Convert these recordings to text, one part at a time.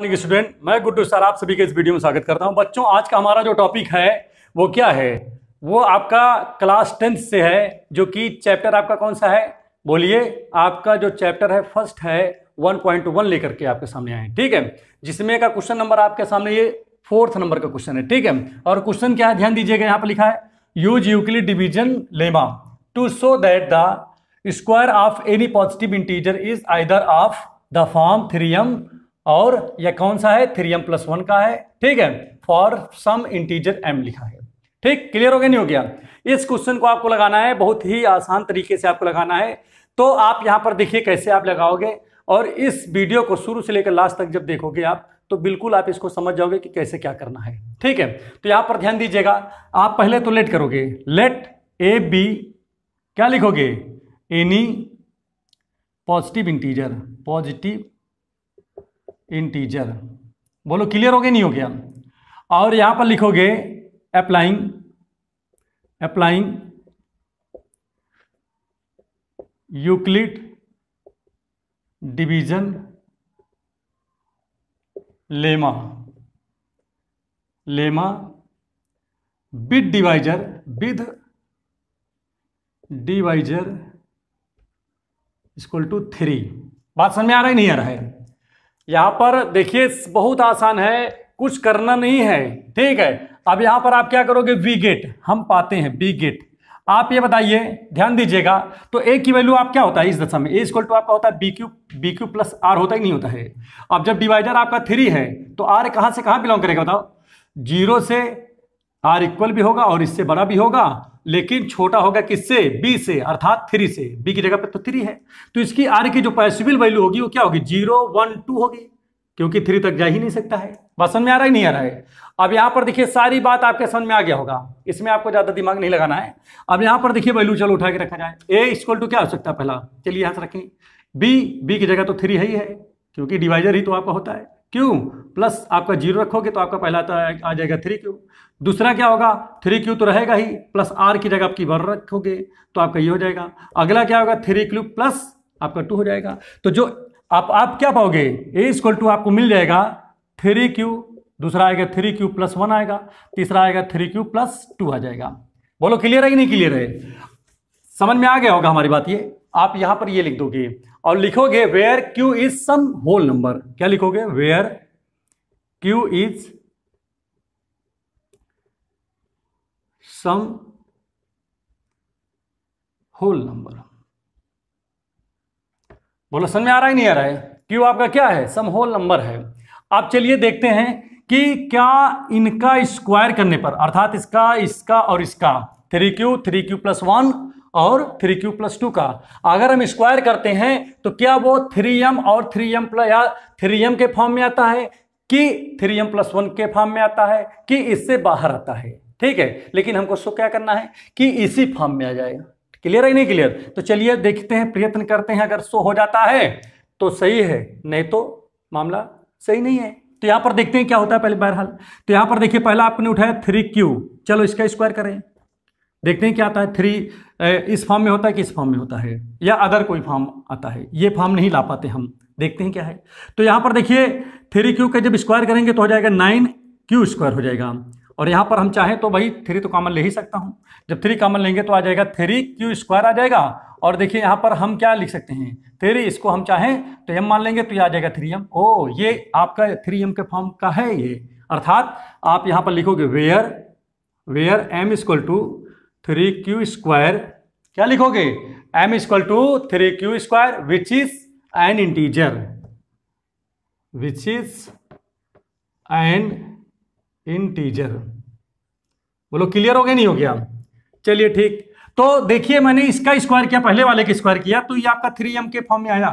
morning student मैं Guddu sir आप सभी के इस वीडियो में स्वागत करता हूं बच्चों आज का हमारा जो टॉपिक है वो क्या है वो आपका क्लास टेंथ से है जो कि चैप्टर आपका कौन सा है बोलिए आपका जो चैप्टर है फर्स्ट है 1.1 लेकर के आपके सामने आए ठीक है जिसमें का क्वेश्चन नंबर आपके सामने ये फोर्थ नंबर का क्वेश्चन है ठीक है और क्वेश्चन क्या है ध्यान दीजिएगा यहाँ पर लिखा है use Euclid division lemma to show that the square of any positive integer is either of the form three m यह कौन सा है थ्री एम प्लस वन का है ठीक है फॉर सम इंटीजर एम लिखा है ठीक क्लियर हो गया नहीं हो गया इस क्वेश्चन को आपको लगाना है बहुत ही आसान तरीके से आपको लगाना है तो आप यहाँ पर देखिए कैसे आप लगाओगे और इस वीडियो को शुरू से लेकर लास्ट तक जब देखोगे आप तो बिल्कुल आप इसको समझ जाओगे कि कैसे क्या करना है ठीक है तो यहाँ पर ध्यान दीजिएगा आप पहले तो लेट करोगे लेट ए बी क्या लिखोगे any positive integer positive integer बोलो क्लियर हो गया नहीं हो गया और यहां पर लिखोगे applying applying Euclid division lemma lemma bit divisor with divisor equal to three बात समझ में आ रहा है नहीं आ रहा है यहाँ पर देखिए बहुत आसान है कुछ करना नहीं है ठीक है अब यहाँ पर आप क्या करोगे वी गेट हम पाते हैं बी गेट आप ये बताइए ध्यान दीजिएगा तो ए की वैल्यू आप क्या होता है इस दशा में ए इक्वल टू आपका होता है b q b q plus r होता ही नहीं होता है अब जब डिवाइडर आपका थ्री है तो आर कहाँ से कहाँ बिलोंग करेगा बताओ जीरो से आर इक्वल भी होगा और इससे बड़ा भी होगा लेकिन छोटा होगा किससे बी से अर्थात थ्री से बी की जगह पर तो थ्री है तो इसकी आर की जो पॉसिबल वैल्यू होगी वो क्या होगी जीरो वन टू होगी क्योंकि थ्री तक जा ही नहीं सकता है बात समझ में आ रहा है नहीं आ रहा है अब यहां पर देखिए सारी बात आपके समझ में आ गया होगा इसमें आपको ज़्यादा दिमाग नहीं लगाना है अब यहां पर देखिए वैल्यू चलो उठा के रखा जाए ए इक्वल टू क्या हो सकता है पहला चलिए यहां से रखें बी बी की जगह तो थ्री है ही है क्योंकि डिवाइजर ही तो आपका होता है क्यू प्लस आपका जीरो रखोगे तो आपका पहला आ जाएगा थ्री क्यू दूसरा क्या होगा थ्री क्यू तो रहेगा ही प्लस आर की जगह आपकी वन रखोगे तो आपका ये हो जाएगा अगला क्या होगा थ्री क्यू प्लस आपका टू हो जाएगा तो जो आप आप क्या पाओगे ए स्क्वल टू आपको मिल जाएगा थ्री क्यू दूसरा आएगा थ्री क्यू प्लस वन आएगा तीसरा आएगा थ्री क्यू प्लस टू आ जाएगा बोलो क्लियर है कि नहीं क्लियर है समझ में आ गया होगा हमारी बात ये आप यहां पर ये लिख दोगे और लिखोगे where q is some whole number क्या लिखोगे where q is some whole number बोलो समझ में आ रहा है नहीं आ रहा है क्यू आपका क्या है सम होल नंबर है आप चलिए देखते हैं कि क्या इनका स्क्वायर करने पर अर्थात इसका इसका और इसका three q three q plus one और थ्री क्यू प्लस टू का अगर हम स्क्वायर करते हैं तो क्या वो थ्री एम और थ्री एम प्लस या थ्री एम के फॉर्म में आता है कि थ्री एम प्लस वन के फॉर्म में आता है कि इससे बाहर आता है ठीक है लेकिन हमको उसको क्या करना है कि इसी फॉर्म में आ जाएगा क्लियर है नहीं क्लियर तो चलिए देखते हैं प्रयत्न करते हैं अगर सो हो जाता है तो सही है नहीं तो मामला सही नहीं है तो यहां पर देखते हैं क्या होता है पहले बहरहाल तो यहां पर देखिए पहला आपने उठाया थ्री क्यू चलो इसका स्क्वायर करें देखते हैं क्या आता है थ्री इस फॉर्म में होता है कि इस फॉर्म में होता है या अदर कोई फॉर्म आता है ये फॉर्म नहीं ला पाते हम देखते हैं क्या है तो यहाँ पर देखिए थ्री क्यू का जब स्क्वायर करेंगे तो हो जाएगा नाइन क्यू स्क्वायर हो जाएगा और यहाँ पर हम चाहें तो भाई थ्री तो कॉमन ले ही सकता हूँ जब थ्री कॉमन लेंगे तो आ जाएगा थ्री क्यू स्क्वायर आ जाएगा और देखिए यहाँ पर हम क्या लिख सकते हैं थ्री इसको हम चाहें तो एम मान लेंगे तो ये आ जाएगा थ्री एम ओ ये आपका थ्री एम के फॉर्म का है ये अर्थात आप यहाँ पर लिखोगे where where m is equal to three q square क्या लिखोगे m equal to three q square which is an integer which is an integer बोलो क्लियर हो गया नहीं हो गया चलिए ठीक तो देखिए मैंने इसका स्क्वायर किया पहले वाले के स्क्वायर किया तो ये आपका थ्री एम के फॉर्म में आया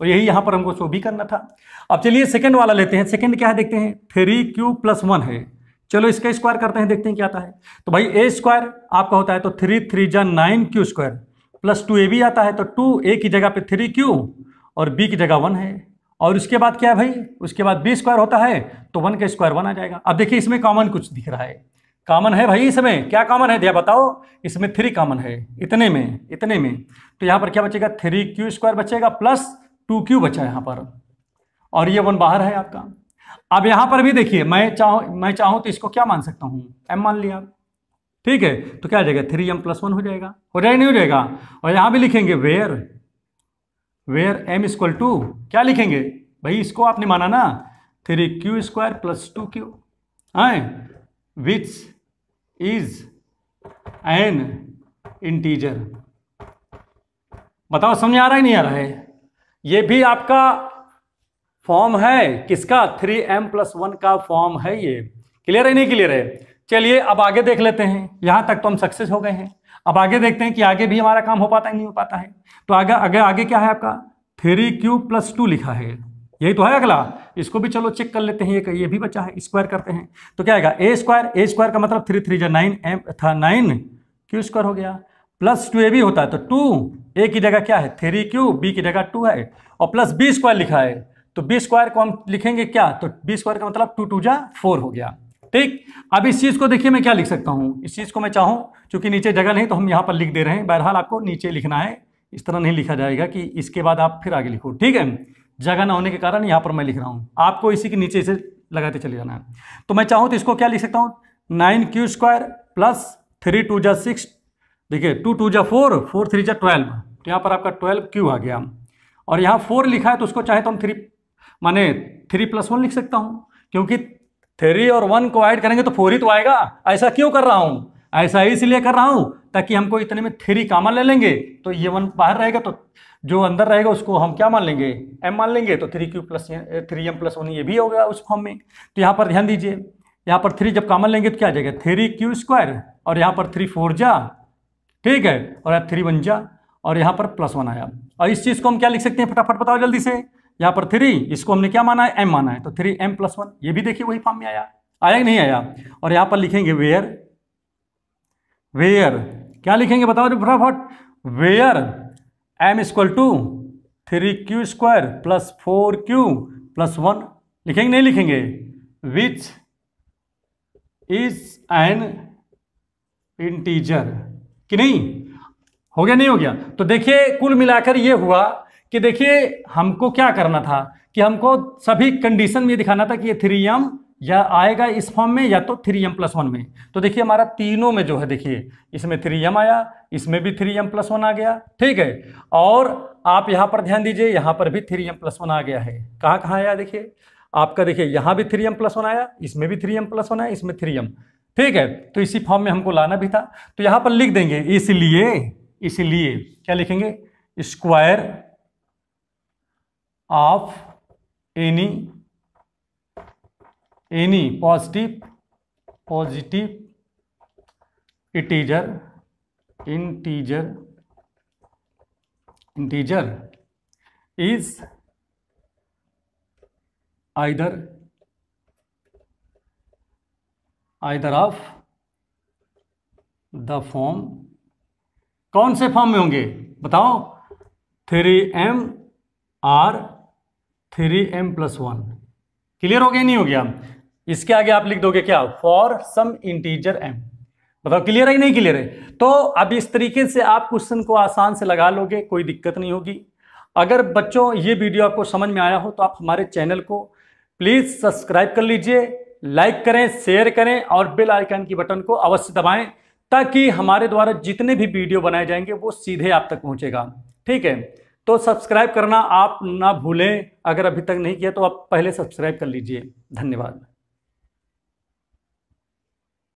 और यही यहां पर हमको शो भी करना था अब चलिए सेकंड वाला लेते हैं सेकंड क्या है देखते हैं थ्री क्यू प्लस वन है चलो इसका स्क्वायर करते हैं देखते हैं क्या आता है तो भाई ए स्क्वायर आपका होता है तो थ्री थ्री जन nine q square plus two a b आता है तो टू ए की जगह पे थ्री क्यू और बी की जगह वन है और उसके बाद क्या है भाई उसके बाद बी स्क्वायर होता है तो वन का स्क्वायर वन आ जाएगा अब देखिए इसमें कॉमन कुछ दिख रहा है कॉमन है भाई इसमें क्या कॉमन है दिया बताओ इसमें थ्री कॉमन है इतने में इतने में तो यहाँ पर क्या बचेगा थ्री क्यू स्क्वायर बचेगा प्लस टू क्यू बचा यहाँ पर और ये वन बाहर है आपका अब यहां पर भी देखिए मैं चाहूं मैं चाहूं तो इसको क्या मान सकता हूं एम मान लिया ठीक है तो क्या जाएगा थ्री एम प्लस वन हो जाएगा हो जाएगा नहीं हो जाएगा और यहां भी लिखेंगे where where m equal to क्या लिखेंगे भाई इसको आपने माना ना three q square plus two q आए विच इज एन इंटीजर बताओ समझ आ रहा है नहीं आ रहा है ये भी आपका फॉर्म है किसका थ्री एम प्लस वन का फॉर्म है ये क्लियर है नहीं क्लियर है चलिए अब आगे देख लेते हैं यहां तक तो हम सक्सेस हो गए हैं अब आगे देखते हैं कि आगे भी हमारा काम हो पाता है नहीं हो पाता है तो आगे आगे आगे क्या है आपका थ्री क्यू प्लस टू लिखा है यही तो है अगला इसको भी चलो चेक कर लेते हैं ये ये भी बचा है स्क्वायर करते हैं तो क्या आएगा ए स्क्वायर ए स्क्वायर का मतलब थ्री थ्री जो नाइन एम था नाइन क्यू स्क्वायर हो गया प्लस टू ए भी होता है तो टू ए की जगह क्या है थ्री क्यू बी की जगह टू है और प्लस बी स्क्वायर लिखा है तो बी स्क्वायर को हम लिखेंगे क्या तो बी स्क्वायर का मतलब टू टू जा फोर हो गया ठीक अब इस चीज़ को देखिए मैं क्या लिख सकता हूँ इस चीज़ को मैं चाहूँ चूंकि नीचे जगह नहीं तो हम यहाँ पर लिख दे रहे हैं बहरहाल आपको नीचे लिखना है इस तरह नहीं लिखा जाएगा कि इसके बाद आप फिर आगे लिखो ठीक है जगह ना होने के कारण यहाँ पर मैं लिख रहा हूँ आपको इसी के नीचे इसे लगाते चले जाना है तो मैं चाहूँ तो इसको क्या लिख सकता हूँ nine q square plus three two जा सिक्स देखिए टू टू जा फोर फोर थ्री जा ट्वेल्व तो यहाँ पर आपका ट्वेल्व क्यू आ गया और यहाँ फोर लिखा है तो उसको चाहे तो हम थ्री माने थ्री प्लस वन लिख सकता हूँ क्योंकि थ्री और वन को ऐड करेंगे तो फोर ही तो आएगा ऐसा क्यों कर रहा हूँ ऐसा इसलिए कर रहा हूँ ताकि हमको इतने में थ्री कामन ले लेंगे तो ये वन बाहर रहेगा तो जो अंदर रहेगा उसको हम क्या मान लेंगे एम मान लेंगे तो three q plus three m plus one ये भी होगा उस फॉर्म में तो यहाँ पर ध्यान दीजिए यहाँ पर थ्री जब कामन लेंगे तो क्या आ जाएगा थ्री क्यू स्क्वायर और यहाँ पर थ्री फोर जा ठीक है और यहाँ थ्री वन जा और यहाँ पर प्लस वन आया और इस चीज़ को हम क्या लिख सकते हैं फटाफट बताओ जल्दी से यहाँ पर थ्री इसको हमने क्या माना है एम माना है तो थ्री एम प्लस वन ये भी देखिए वही फॉर्म में आया आया नहीं आया और यहाँ पर लिखेंगे वेयर वेयर क्या लिखेंगे बताओ फटाफट where m equal to three q square plus four q plus one लिखेंगे नहीं लिखेंगे विच इज एन इंटीजर कि नहीं हो गया नहीं हो गया तो देखिए कुल मिलाकर ये हुआ कि देखिए हमको क्या करना था कि हमको सभी कंडीशन में दिखाना था कि ये थ्री एम या आएगा इस फॉर्म में या तो थ्री एम प्लस वन में तो देखिए हमारा तीनों में जो है देखिए इसमें थ्री एम आया इसमें भी थ्री एम प्लस वन आ गया ठीक है और आप यहाँ पर ध्यान दीजिए यहाँ पर भी थ्री एम प्लस वन आ गया है कहाँ कहाँ आया देखिए आपका देखिए यहाँ भी थ्री एम प्लस वन आया इसमें भी थ्री एम प्लस वन आया इसमें थ्री एम ठीक है तो इसी फॉर्म में हमको लाना भी था तो यहाँ पर लिख देंगे इसलिए इसलिए क्या लिखेंगे square of any any positive positive integer integer integer is either either of the form कौन से फॉर्म में होंगे बताओ three m or three m plus one clear हो गया नहीं हो गया इसके आगे आप लिख दोगे क्या फॉर सम इंटीजर एम बताओ मतलब क्लियर है नहीं क्लियर है तो अब इस तरीके से आप क्वेश्चन को आसान से लगा लोगे कोई दिक्कत नहीं होगी अगर बच्चों ये वीडियो आपको समझ में आया हो तो आप हमारे चैनल को प्लीज़ सब्सक्राइब कर लीजिए लाइक करें शेयर करें और बेल आइकन की बटन को अवश्य दबाएं ताकि हमारे द्वारा जितने भी वीडियो बनाए जाएंगे वो सीधे आप तक पहुंचेगा ठीक है तो सब्सक्राइब करना आप ना भूलें अगर अभी तक नहीं किया तो आप पहले सब्सक्राइब कर लीजिए धन्यवाद